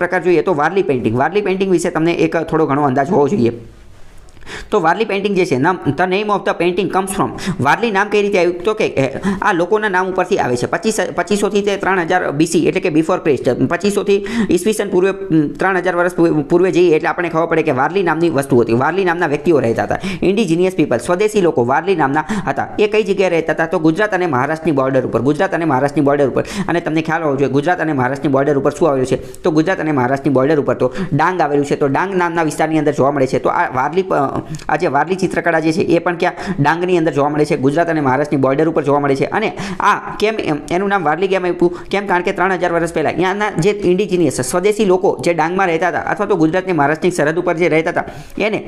પ્રકાર જોઈએ તો વારલી પેઇન્ટિંગ વારલી પેઇન્ટિંગ વિશે તમને એક થોડો ઘણો અંદાજ હોવો જોઈએ તો વારલી પેઇન્ટિંગ જે છે નામ the name of the painting comes from Warli નામ કઈ રીતે આવ્યું તો કે આ લોકોના નામ ઉપરથી આવે છે પચીસ પચીસોથી તે ત્રણ હજાર બીસી એટલે કે બિફોર ક્રિસ્ટ પચીસોથી ઈસવીસન પૂર્વે ત્રણ હજાર વર્ષ પૂર્વે જઈએ એટલે આપણે ખબર પડે કે વારલી નામની વસ્તુ હતી વારલી નામના વ્યક્તિઓ રહેતા હતા ઇન્ડિજિનિયસ પીપલ સ્વદેશી લોકો વારલી નામના હતા એ કઈ જગ્યાએ રહેતા હતા તો ગુજરાત અને મહારાષ્ટ્રની બોર્ડર ઉપર ગુજરાત અને મહારાષ્ટ્રની બોર્ડર ઉપર અને તમને ખ્યાલ હોવો જોઈએ ગુજરાત અને મહારાષ્ટ્રની બોર્ડર ઉપર શું આવ્યું છે તો ગુજરાત અને મહારાષ્ટ્રની બોર્ડર ઉપર તો ડાંગ આવેલું છે તો ડાંગ નામના વિસ્તારની અંદર જોવા મળે છે તો આ વારલી આ જે વારલી ચિત્રકળા જે છે એ પણ ક્યાં ડાંગની અંદર જોવા મળે છે ગુજરાત અને મહારાષ્ટ્રની બોર્ડર ઉપર જોવા મળે છે અને આ કેમ એનું નામ વારલી કેમ આપ્યું કેમ કારણ કે ત્રણ હજાર વર્ષ પહેલાં ત્યાંના જે ઇન્ડિજિનિયસ સ્વદેશી લોકો જે ડાંગમાં રહેતા હતા અથવા તો ગુજરાતની મહારાષ્ટ્રની સરહદ ઉપર જે રહેતા હતા એને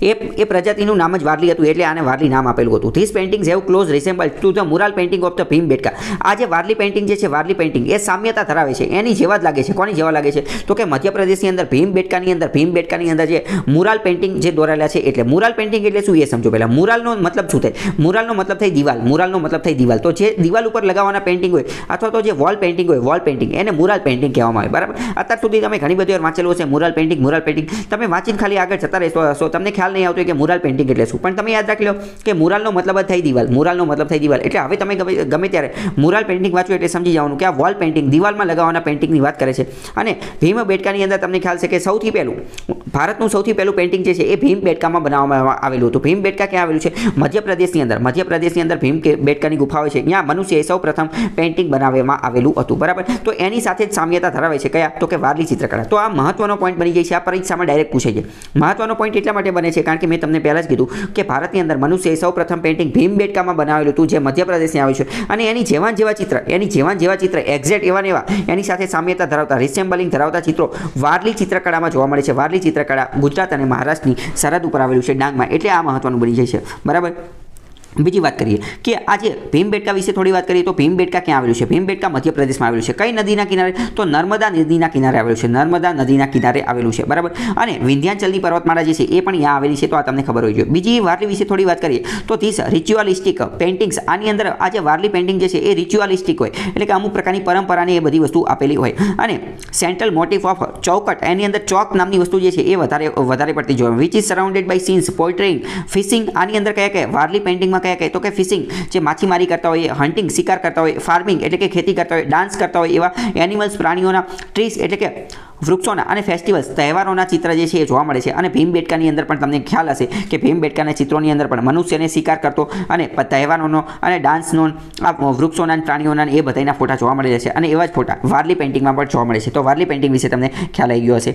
એ એ પ્રજાતિનું નામ જ વારલી હતું એટલે આને વારલી નામ આપેલું હતું this paintings have close resemble to the mural painting of the Bhimbetka આ જે વારલી પેઇન્ટિંગ જે છે વારલી પેઇન્ટિંગ એ સામ્યતા ધરાવે છે એની જેવા જ લાગે છે કોની જેવા લાગે છે તો કે મધ્યપ્રદેશની અંદર ભીમ બેટકાની અંદર ભીમ બેટકાની અંદર જે મુરાલ પેઇન્ટિંગ જે દોરાયેલા છે એટલે મુરાલ પેઇન્ટિંગ એટલે શું એ સમજો પહેલાં મુરાલનો મતલબ શું થાય મુરાલનો મતલબ થઈ દિવાલ મુરાલનો મતલબ થઈ દિવાલ તો જે દિવાલ ઉપર લગાવવાના પેઇન્ટિંગ હોય અથવા તો જે વોલ પેઇન્ટિંગ હોય વોલ પેઇન્ટિંગ એને મુરાલ પેઇન્ટિંગ કહેવામાં આવે બરાબર અત્યાર સુધી તમે ઘણી બધી વાર વાંચેલું હશે મુરાલ પેઇન્ટિંગ મુરાલ પેઇન્ટિંગ તમે વાંચીને ખાલી આગળ જતા રહેશો તમને તમને ખ્યાલ નહીં આવતો કે મુરાલ પેઇન્ટિંગ એટલે શું પણ તમે યાદ રાખી લો કે મુરાલનો મતલબ જ થઈ દિવાલ મુરાલનો મતલબ થઈ દિવાલ એટલે હવે તમે ગમે ત્યારે મુરાલ પેઇન્ટિંગ વાંચો એટલે સમજી જવાનું કે આ વોલ પેઇન્ટિંગ દિવાલમાં લગાવવાના પેઇન્ટિંગની વાત કરે છે અને ભીમ બેટકાની અંદર તમને ખ્યાલ છે કે સૌથી પહેલું ભારતનું સૌથી પહેલું પેઇન્ટિંગ જે છે એ ભીમ બેટકામાં બનાવવામાં આવેલું હતું ભીમ બેટકા ક્યાં આવેલું છે મધ્યપ્રદેશની અંદર મધ્યપ્રદેશની અંદર ભીમ બેટકાની ગુફાઓ છે ત્યાં મનુષ્યએ સૌ પ્રથમ પેઇન્ટિંગ બનાવવામાં આવેલું હતું બરાબર તો એની સાથે જ સામ્યતા ધરાવે છે કયા તો કે વારલી ચિત્રકળા તો આ મહત્વનો પોઈન્ટ બની જાય છે આ પરીક્ષામાં ડાયરેક્ટ પૂછે છે મહત્વનો પોઈન્ટ એટલા માટે બને છે કારણ કે મેં તમને પહેલાં જ કીધું કે ભારતની અંદર મનુષ્ય સૌ પ્રથમ પેઇન્ટિંગ ભીમ બેટકામાં બનાવેલું હતું જે મધ્યપ્રદેશની આવ્યું છે અને એની જેવાન જેવા ચિત્ર એની જેવાન જેવા ચિત્ર એક્ઝેક્ટ એવા એવા એની સાથે સામ્યતા ધરાવતા રિસેમ્બલિંગ ધરાવતા ચિત્રો વારલી ચિત્રકળામાં જોવા મળે છે વારલી ચિત્રકળા ગુજરાત અને મહારાષ્ટ્રની સરહદ ઉપર આવેલું છે ડાંગમાં એટલે આ મહત્વનું બની જાય છે બરાબર બીજી વાત કરીએ કે આજે ભીમ વિશે થોડી વાત કરીએ તો ભીમ ક્યાં આવેલું છે ભીમ બેટકા મધ્યપ્રદેશમાં આવેલું છે કઈ નદીના કિનારે તો નર્મદા નદીના કિનારે આવેલું છે નર્મદા નદીના કિનારે આવેલું છે બરાબર અને વિંધ્યાચલની પર્વતમાળા જે છે એ પણ ત્યાં આવેલી છે તો આ તમને ખબર હોય જોઈએ બીજી વારલી વિશે થોડી વાત કરીએ તો ધીસ રિચ્યુઅલિસ્ટિક પેઇન્ટિંગ્સ આની અંદર આજે જે વારલી પેઇન્ટિંગ જે છે એ રિચ્યુઅલિસ્ટિક હોય એટલે કે અમુક પ્રકારની પરંપરાની એ બધી વસ્તુ આપેલી હોય અને સેન્ટ્રલ મોટિફ ઓફ ચોકટ એની અંદર ચોક નામની વસ્તુ જે છે એ વધારે વધારે પડતી જોવા which is surrounded by scenes portraying fishing આની અંદર કયા કયા વારલી પેઇન્ટિંગમાં એમાં કયા કહે તો કે ફિશિંગ જે માછીમારી કરતા હોય હન્ટિંગ શિકાર કરતા હોય ફાર્મિંગ એટલે કે ખેતી કરતા હોય ડાન્સ કરતા હોય એવા એનિમલ્સ પ્રાણીઓના ટ્રીસ એટલે કે વૃક્ષોના અને ફેસ્ટિવલ્સ તહેવારોના ચિત્ર જે છે એ જોવા મળે છે અને ભીમ બેટકાની અંદર પણ તમને ખ્યાલ હશે કે ભીમ ચિત્રોની અંદર પણ મનુષ્યને શિકાર કરતો અને તહેવારોનો અને ડાન્સનો આ વૃક્ષોના પ્રાણીઓના એ બધાના ફોટા જોવા મળે છે અને એવા જ ફોટા વારલી પેઇન્ટિંગમાં પણ જોવા મળે છે તો વારલી પેઇન્ટિંગ વિશે તમને ખ્યાલ આવી ગયો હશે